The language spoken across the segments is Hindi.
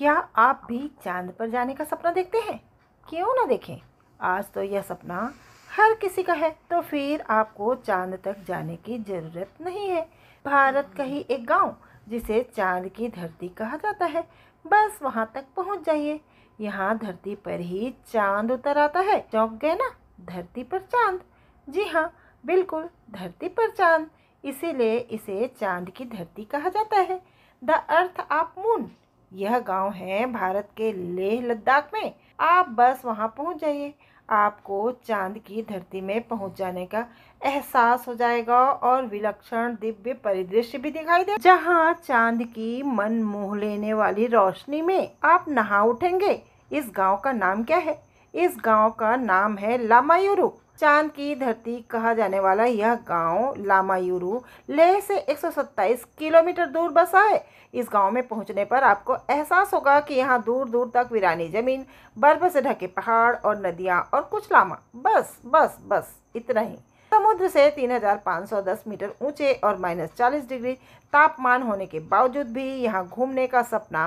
क्या आप भी चांद पर जाने का सपना देखते हैं क्यों ना देखें आज तो यह सपना हर किसी का है तो फिर आपको चांद तक जाने की ज़रूरत नहीं है भारत का ही एक गांव जिसे चांद की धरती कहा जाता है बस वहां तक पहुंच जाइए यहाँ धरती पर ही चांद उतर आता है चौंक गए ना धरती पर चांद जी हाँ बिल्कुल धरती पर चांद इसीलिए इसे चांद की धरती कहा जाता है द अर्थ आप मून यह गांव है भारत के लेह लद्दाख में आप बस वहां पहुंच जाइए आपको चांद की धरती में पहुंच जाने का एहसास हो जाएगा और विलक्षण दिव्य परिदृश्य भी दिखाई दे जहां चांद की मन मोह लेने वाली रोशनी में आप नहा उठेंगे इस गांव का नाम क्या है इस गांव का नाम है लामायूरू चांद की धरती कहा जाने वाला यह गांव लामायूरू लेह से 127 किलोमीटर दूर बसा है इस गांव में पहुंचने पर आपको एहसास होगा कि यहाँ दूर दूर तक वीरानी ज़मीन बर्फ से ढके पहाड़ और नदियाँ और कुछ लामा बस बस बस इतना ही समुद्र से 3,510 मीटर ऊंचे और माइनस चालीस डिग्री तापमान होने के बावजूद भी यहां घूमने का सपना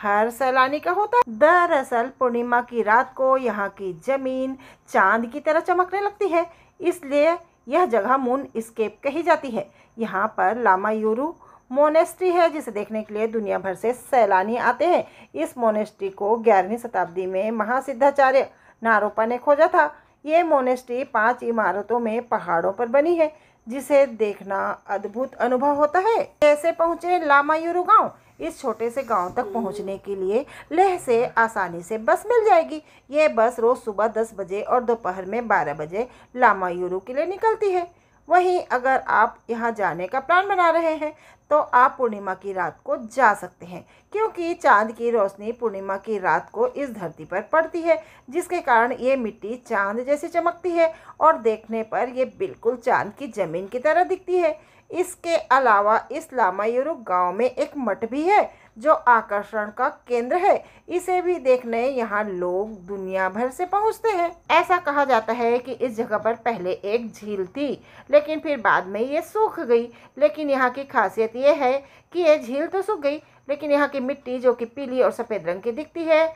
हर सैलानी का होता है दरअसल पूर्णिमा की रात को यहां की जमीन चांद की तरह चमकने लगती है इसलिए यह जगह मून स्केप कही जाती है यहां पर लामा यूरू मोनेस्ट्री है जिसे देखने के लिए दुनिया भर से सैलानी आते हैं इस मोनेस्ट्री को ग्यारहवीं शताब्दी में महासिद्धाचार्य नारोपा ने खोजा था ये मोनेस्ट्री पांच इमारतों में पहाड़ों पर बनी है जिसे देखना अद्भुत अनुभव होता है कैसे पहुँचे लामायूरू गाँव इस छोटे से गांव तक पहुंचने के लिए लेह से आसानी से बस मिल जाएगी यह बस रोज़ सुबह 10 बजे और दोपहर में 12 बजे लामायूरू के लिए निकलती है वहीं अगर आप यहाँ जाने का प्लान बना रहे हैं तो आप पूर्णिमा की रात को जा सकते हैं क्योंकि चांद की रोशनी पूर्णिमा की रात को इस धरती पर पड़ती है जिसके कारण ये मिट्टी चांद जैसी चमकती है और देखने पर यह बिल्कुल चांद की ज़मीन की तरह दिखती है इसके अलावा इस लामायुरु गांव में एक मठ भी है जो आकर्षण का केंद्र है इसे भी देखने यहाँ लोग दुनिया भर से पहुँचते हैं ऐसा कहा जाता है कि इस जगह पर पहले एक झील थी लेकिन फिर बाद में ये सूख गई लेकिन यहाँ की खासियत ये है कि ये झील तो सूख गई लेकिन यहाँ की मिट्टी जो कि पीली और सफ़ेद रंग की दिखती है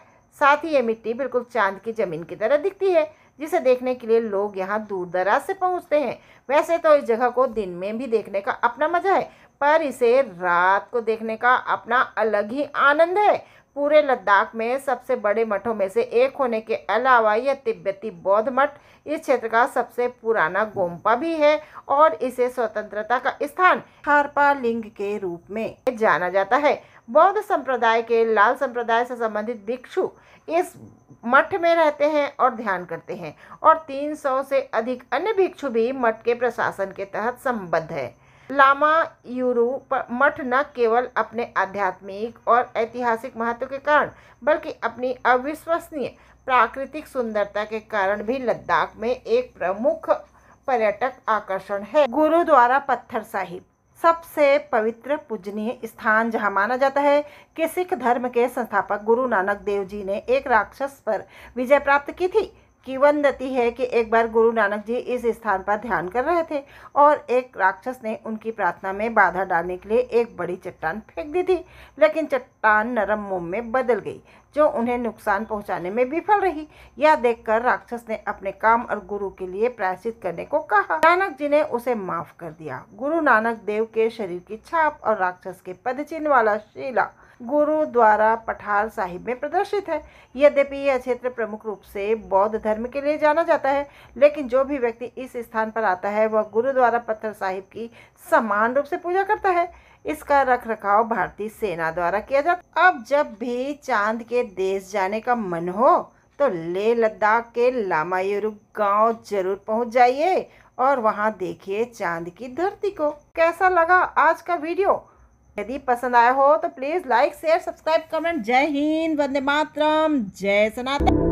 साथ ही ये मिट्टी बिल्कुल चांद की ज़मीन की तरह दिखती है जिसे देखने के लिए लोग यहाँ दूर दराज से पहुँचते हैं वैसे तो इस जगह को दिन में भी देखने का अपना मज़ा है पर इसे रात को देखने का अपना अलग ही आनंद है पूरे लद्दाख में सबसे बड़े मठों में से एक होने के अलावा यह तिब्बती बौद्ध मठ इस क्षेत्र का सबसे पुराना गोम्पा भी है और इसे स्वतंत्रता का स्थान हारपा लिंग के रूप में जाना जाता है बौद्ध संप्रदाय के लाल संप्रदाय से संबंधित भिक्षु इस मठ में रहते हैं और ध्यान करते हैं और 300 से अधिक अन्य भिक्षु भी मठ के प्रशासन के तहत संबद्ध है लामा यूरू मठ न केवल अपने आध्यात्मिक और ऐतिहासिक महत्व के कारण बल्कि अपनी अविश्वसनीय प्राकृतिक सुंदरता के कारण भी लद्दाख में एक प्रमुख पर्यटक आकर्षण है गुरुद्वारा पत्थर साहिब सबसे पवित्र पूजनीय स्थान जहां माना जाता है कि सिख धर्म के संस्थापक गुरु नानक देव जी ने एक राक्षस पर विजय प्राप्त की थी की है कि एक बार गुरु नानक जी इस स्थान पर ध्यान कर रहे थे और एक राक्षस ने उनकी प्रार्थना में बाधा डालने के लिए एक बड़ी चट्टान फेंक दी थी लेकिन चट्टान नरम मोम में बदल गई जो उन्हें नुकसान पहुंचाने में विफल रही यह देखकर राक्षस ने अपने काम और गुरु के लिए प्रायश्चित करने को कहा नानक जी ने उसे माफ कर दिया गुरु नानक देव के शरीर की छाप और राक्षस के पद वाला शिला गुरुद्वारा पठार साहिब में प्रदर्शित है यद्यपि यह क्षेत्र प्रमुख रूप से बौद्ध धर्म के लिए जाना जाता है लेकिन जो भी व्यक्ति इस स्थान पर आता है वह गुरुद्वारा पत्थर साहिब की समान रूप से पूजा करता है इसका रख रखाव भारतीय सेना द्वारा किया जाता अब जब भी चांद के देश जाने का मन हो तो ले लद्दाख के लामायुरुग गांव जरूर पहुंच जाइए और वहां देखिए चांद की धरती को कैसा लगा आज का वीडियो यदि पसंद आया हो तो please like share subscribe comment जय हिंद वंदे मातरम जय सनातन